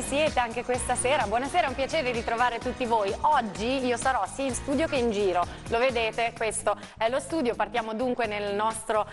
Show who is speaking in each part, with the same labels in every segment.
Speaker 1: ci siete anche questa sera. Buonasera, è un piacere ritrovare tutti voi. Oggi io sarò sia in studio che in giro. Lo vedete, questo è lo studio. Partiamo dunque nel nostro uh,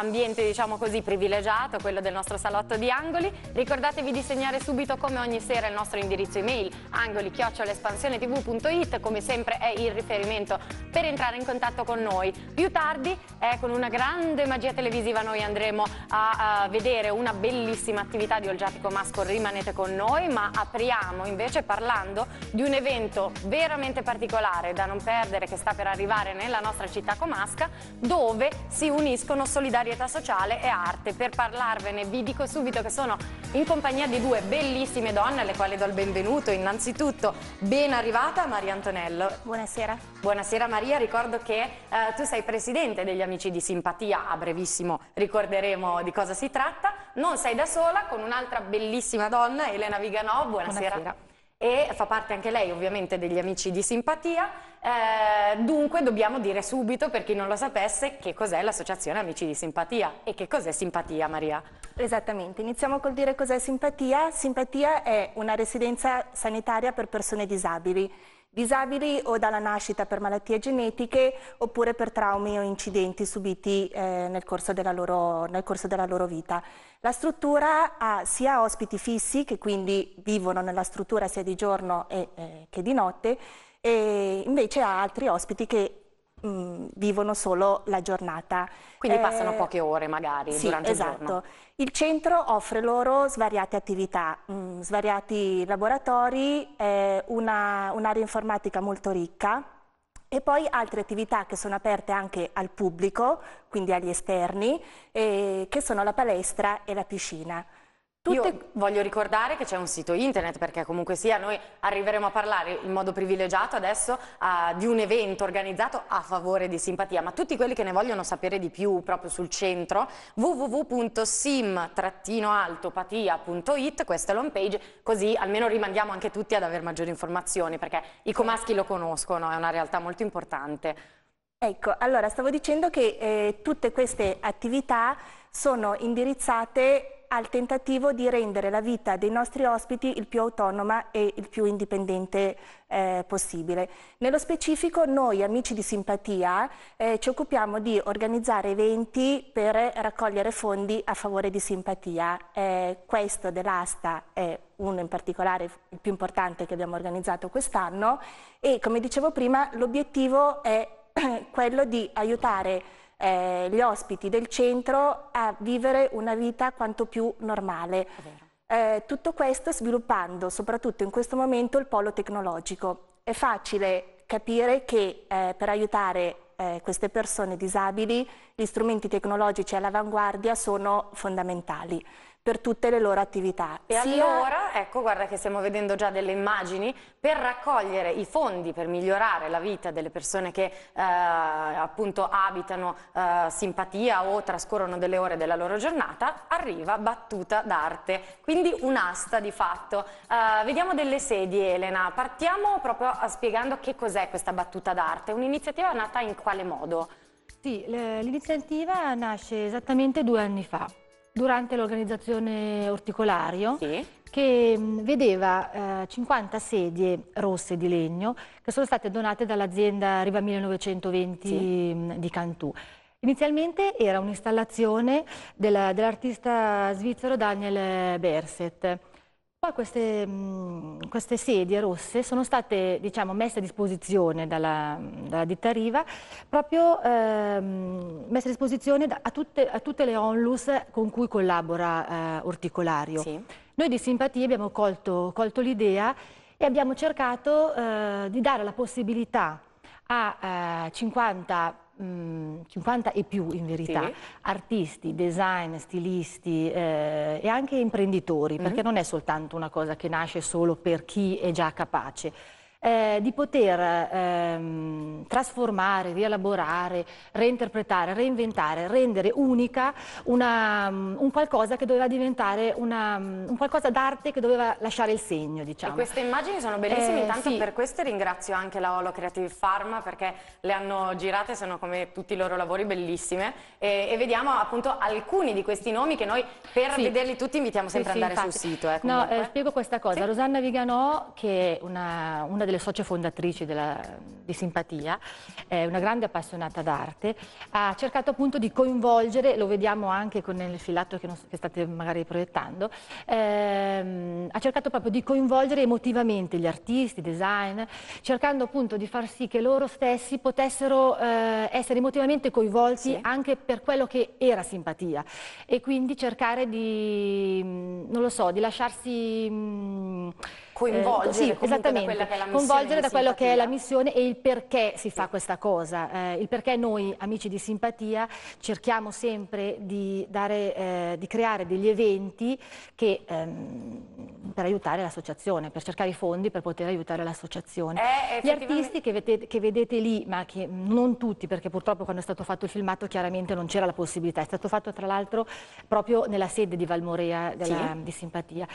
Speaker 1: ambiente, diciamo così, privilegiato, quello del nostro salotto di angoli. Ricordatevi di segnare subito come ogni sera il nostro indirizzo email angoli-espansionetv.it, come sempre è il riferimento per entrare in contatto con noi. Più tardi, eh, con una grande magia televisiva, noi andremo a, a vedere una bellissima attività di Olgiatico Masco. Rimanete con noi noi, ma apriamo invece parlando di un evento veramente particolare da non perdere che sta per arrivare nella nostra città comasca dove si uniscono solidarietà sociale e arte. Per parlarvene vi dico subito che sono in compagnia di due bellissime donne alle quali do il benvenuto. Innanzitutto ben arrivata Maria Antonello. Buonasera. Buonasera Maria, ricordo che eh, tu sei presidente degli Amici di Simpatia, a brevissimo ricorderemo di cosa si tratta. Non sei da sola con un'altra bellissima donna, Elena Vittoria Viganò, buonasera. buonasera e fa parte anche lei ovviamente degli amici di simpatia. Eh, dunque dobbiamo dire subito, per chi non lo sapesse, che cos'è l'associazione Amici di Simpatia e che cos'è simpatia, Maria.
Speaker 2: Esattamente, iniziamo col dire cos'è simpatia. Simpatia è una residenza sanitaria per persone disabili disabili o dalla nascita per malattie genetiche oppure per traumi o incidenti subiti eh, nel, corso loro, nel, corso della loro vita. La struttura ha sia ospiti fissi che quindi vivono nella struttura sia di giorno e, eh, che di notte e invece ha altri ospiti che mh, vivono solo la giornata. Quindi eh, passano poche ore magari sì, durante esatto. il giorno. Il centro offre loro svariate attività, mh, svariati laboratori, eh, un'area informatica molto ricca e poi altre attività che sono aperte anche al pubblico, quindi agli esterni, eh, che sono la palestra e la piscina. Tutte... Io
Speaker 1: voglio ricordare che c'è un sito internet perché comunque sia noi arriveremo a parlare in modo privilegiato adesso uh, di un evento organizzato a favore di simpatia, ma tutti quelli che ne vogliono sapere di più proprio sul centro www.sim-altopatia.it, questa è l'home page, così almeno rimandiamo anche tutti ad avere maggiori informazioni perché i comaschi lo
Speaker 2: conoscono, è una realtà molto importante. Ecco, allora stavo dicendo che eh, tutte queste attività sono indirizzate al tentativo di rendere la vita dei nostri ospiti il più autonoma e il più indipendente eh, possibile. Nello specifico noi, amici di Simpatia, eh, ci occupiamo di organizzare eventi per raccogliere fondi a favore di Simpatia. Eh, questo dell'asta è uno in particolare, il più importante che abbiamo organizzato quest'anno e come dicevo prima l'obiettivo è quello di aiutare eh, gli ospiti del centro a vivere una vita quanto più normale. Eh, tutto questo sviluppando soprattutto in questo momento il polo tecnologico. È facile capire che eh, per aiutare eh, queste persone disabili gli strumenti tecnologici all'avanguardia sono fondamentali per tutte le loro attività. E Sia... allora,
Speaker 1: ecco, guarda che stiamo vedendo già delle immagini, per raccogliere i fondi per migliorare la vita delle persone che eh, appunto abitano eh, simpatia o trascorrono delle ore della loro giornata, arriva battuta d'arte, quindi un'asta di fatto. Eh, vediamo delle sedie Elena, partiamo proprio eh, spiegando che
Speaker 3: cos'è questa battuta d'arte, un'iniziativa nata
Speaker 1: in quale modo?
Speaker 3: Sì, l'iniziativa nasce esattamente due anni fa durante l'organizzazione orticolario sì. che mm, vedeva eh, 50 sedie rosse di legno che sono state donate dall'azienda Riva 1920 sì. Mm, di Cantù. Inizialmente era un'installazione dell'artista dell svizzero Daniel Berset poi queste, mh, mm, queste, sedie rosse sono state diciamo, messe a disposizione dalla, dalla ditta Riva, proprio ehm, messe a disposizione a tutte, a tutte, le onlus con cui collabora eh, Orticolario. Sì. Noi di Simpatia abbiamo colto, colto l'idea e abbiamo cercato eh, di dare la possibilità a eh, 50 50 e più in verità, sì. artisti, design, stilisti eh, e anche imprenditori, mm -hmm. perché mhm. non è soltanto una cosa che nasce solo per chi è già capace eh, di poter ehm, trasformare, rielaborare, reinterpretare, reinventare, rendere unica una, mm, un qualcosa che doveva diventare una, mm, un qualcosa d'arte che doveva lasciare il segno. Diciamo. queste immagini
Speaker 1: sono bellissime, eh, intanto sì. per queste ringrazio anche la Olo Creative Pharma perché le hanno girate, sono come tutti i loro lavori bellissime e, e vediamo appunto alcuni di questi nomi che noi per sì. vederli tutti invitiamo sempre sì, ad andare infatti. sul sito. Eh, no, eh,
Speaker 3: spiego questa cosa. Rosanna Viganò, che è una, una delle delle socie fondatrici della, di Simpatia, eh, una grande appassionata d'arte, ha cercato appunto di coinvolgere, lo vediamo anche con il filato che, non, che state magari proiettando, ehm, ha cercato proprio di coinvolgere emotivamente gli artisti, i design, cercando appunto di far sì che loro stessi potessero eh, essere emotivamente coinvolti sì. anche per quello che era Simpatia e quindi cercare di, mm, non lo so, di lasciarsi... Mh, mm, coinvolgere, eh, sì, esattamente, da quella coinvolgere da quello che è la missione e il perché si fa questa cosa, eh, il perché noi amici di simpatia cerchiamo sempre di, dare, eh, di creare degli eventi che, ehm, per aiutare l'associazione, per cercare i fondi per poter aiutare l'associazione. Eh, Gli artisti che vedete, che vedete, lì, ma che non tutti, perché purtroppo quando è stato fatto il filmato chiaramente non c'era la possibilità, è stato fatto tra l'altro proprio nella sede di Valmorea della, sì. di Simpatia.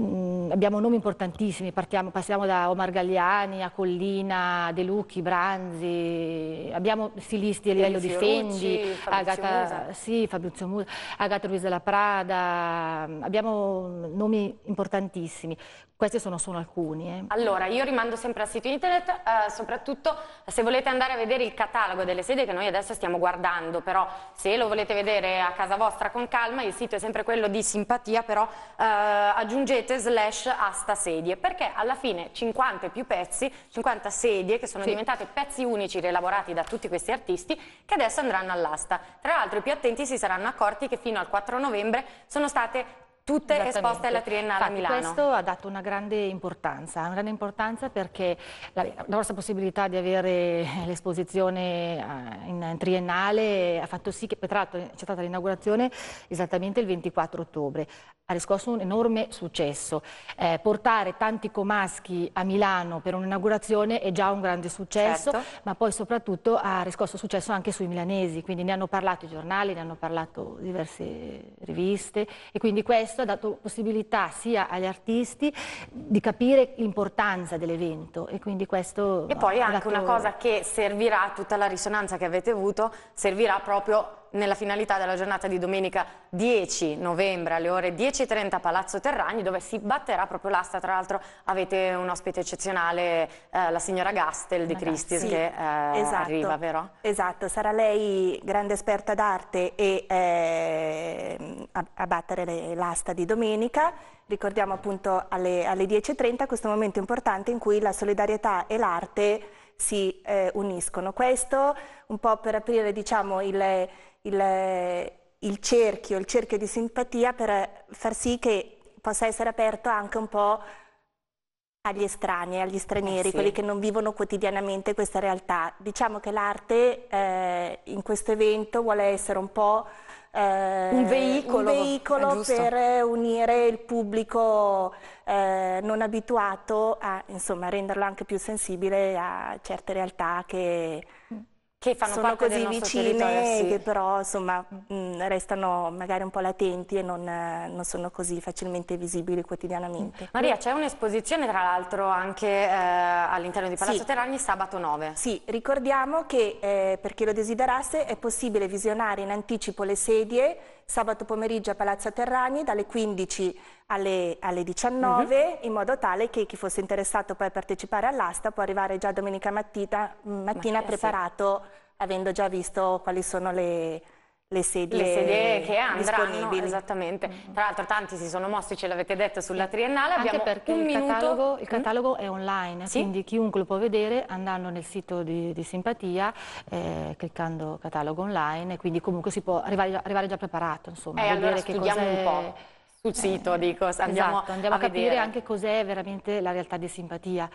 Speaker 3: Mm, abbiamo nomi importantissimi tantissimi, Partiamo, passiamo da Omar Gagliani a Collina, De Lucchi, Branzi, abbiamo stilisti a livello Fabrizio di Fendi, Rucci, Fabrizio Agata, Musa. Sì, Fabrizio Musa, Agata Ruiz della Prada, abbiamo nomi importantissimi, questi sono solo alcuni. Eh.
Speaker 1: Allora, io rimando sempre al sito internet, eh, soprattutto se volete andare a vedere il catalogo delle sedi che noi adesso stiamo guardando, però se lo volete vedere a casa vostra con calma, il sito è sempre quello di simpatia, però eh, aggiungete slash asta sedie sedie, perché alla fine 50 e più pezzi, 50 sedie che sono sì. diventate pezzi unici rielaborati da tutti questi artisti che adesso andranno all'asta. Tra l'altro i più attenti si saranno accorti che fino al 4 novembre sono state tutte esposte alla Triennale Infatti, Milano. Questo
Speaker 3: ha dato una grande importanza, una grande importanza perché la, nostra possibilità di avere l'esposizione eh, in Triennale ha fatto sì che, tra l'altro c'è stata l'inaugurazione esattamente il 24 ottobre, ha riscosso un enorme successo. Eh, portare tanti comaschi a Milano per un'inaugurazione è già un grande successo, certo. ma poi soprattutto ha riscosso successo anche sui milanesi, quindi ne hanno parlato i giornali, ne hanno parlato diverse riviste e quindi questo contesto ha dato possibilità sia agli artisti di capire l'importanza dell'evento e quindi questo... E poi anche dato... una cosa
Speaker 1: che servirà, tutta la risonanza che avete avuto, servirà proprio nella finalità della giornata di domenica 10 novembre alle ore 10.30 a Palazzo Terragni dove si batterà proprio l'asta, tra l'altro avete un ospite eccezionale, eh, la signora Gastel di Christie sì, che eh, esatto, arriva, vero?
Speaker 2: Esatto, sarà lei grande esperta d'arte e eh, a, a, battere l'asta di domenica. Ricordiamo appunto alle, alle 10.30 questo momento importante in cui la solidarietà e l'arte si eh, uniscono. Questo un po' per aprire diciamo, il, il, il cerchio, il cerchio di simpatia per far sì che possa essere aperto anche un po' agli estranei, agli stranieri, eh sì. quelli che non vivono quotidianamente questa realtà. Diciamo che l'arte eh, in questo evento vuole essere un po' eh, un veicolo, un veicolo eh, per unire il pubblico eh, non abituato a insomma, renderlo anche più sensibile a certe realtà che mm che fanno sono così vicine sì. che però insomma, mm, restano magari un po' latenti e non, eh, non sono così facilmente visibili quotidianamente. Mm. Maria, c'è un'esposizione tra l'altro anche eh, all'interno di Palazzo sì. Terragni sabato 9. Sì, ricordiamo che eh, per chi lo desiderasse è possibile visionare in anticipo le sedie sabato pomeriggio a Palazzo Terragni dalle 15 alle, alle 19 uh -huh. in modo tale che chi fosse interessato poi a partecipare all'asta può arrivare già domenica mattina, mattina Ma preparato sì avendo già visto quali sono le, le sedie, le sedie che andranno
Speaker 1: esattamente. Mm Tra l'altro tanti si sono mossi, ce l'avete detto, sulla triennale. Anche Abbiamo perché il catalogo,
Speaker 3: il mm. catalogo, è online, sì? quindi chiunque lo può vedere andando nel sito di, di Simpatia, eh, cliccando catalogo online, quindi comunque si può arrivare, arrivare già preparato. Insomma, eh, allora studiamo un po'.
Speaker 1: Sul sito, eh, dico, andiamo, esatto, andiamo a, a capire anche
Speaker 3: cos'è veramente la realtà di simpatia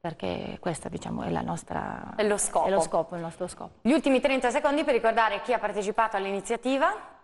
Speaker 3: perché questo diciamo, è, nostra, è, lo è, lo scopo. il nostro scopo.
Speaker 1: Gli ultimi 30 secondi per ricordare chi ha partecipato all'iniziativa.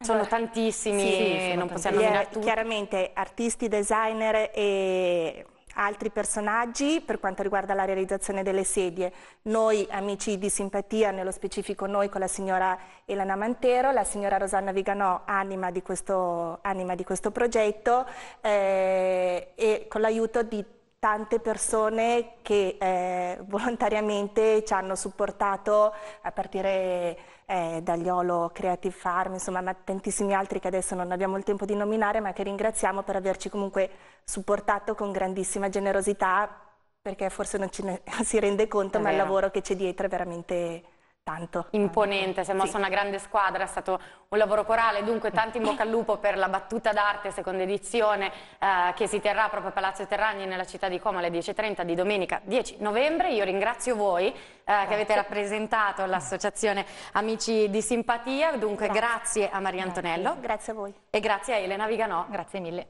Speaker 2: Sono tantissimi, sì, sì, sono non possiamo dire tutti. Chiaramente artisti, designer e altri personaggi per quanto riguarda la realizzazione delle sedie. Noi amici di simpatia, nello specifico noi con la signora Elena Mantero, la signora Rosanna Viganò, anima di questo, anima di questo progetto, eh, e con l'aiuto di tante persone che eh, volontariamente ci hanno supportato a partire eh, dagli Olo Creative Farm, insomma, ma tantissimi altri che adesso non abbiamo il tempo di nominare, ma che ringraziamo per averci comunque supportato con grandissima generosità, perché forse non ci si rende conto, ma il lavoro che c'è dietro è veramente tanto. Imponente, si è mossa sì. una
Speaker 1: grande squadra, è stato un lavoro corale, dunque tanti in bocca al lupo per la battuta d'arte seconda edizione eh, che si terrà proprio a Palazzo Terragni nella città di Como alle 10.30 di domenica 10 novembre. Io ringrazio voi eh, che avete rappresentato l'associazione Amici di Simpatia, dunque grazie, grazie a Maria Antonello. Grazie a voi. E grazie a Elena Viganò. Grazie mille.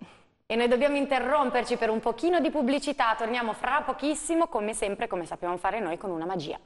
Speaker 1: E noi dobbiamo interromperci per un pochino di pubblicità, torniamo fra pochissimo come sempre, come sappiamo fare noi con una magia.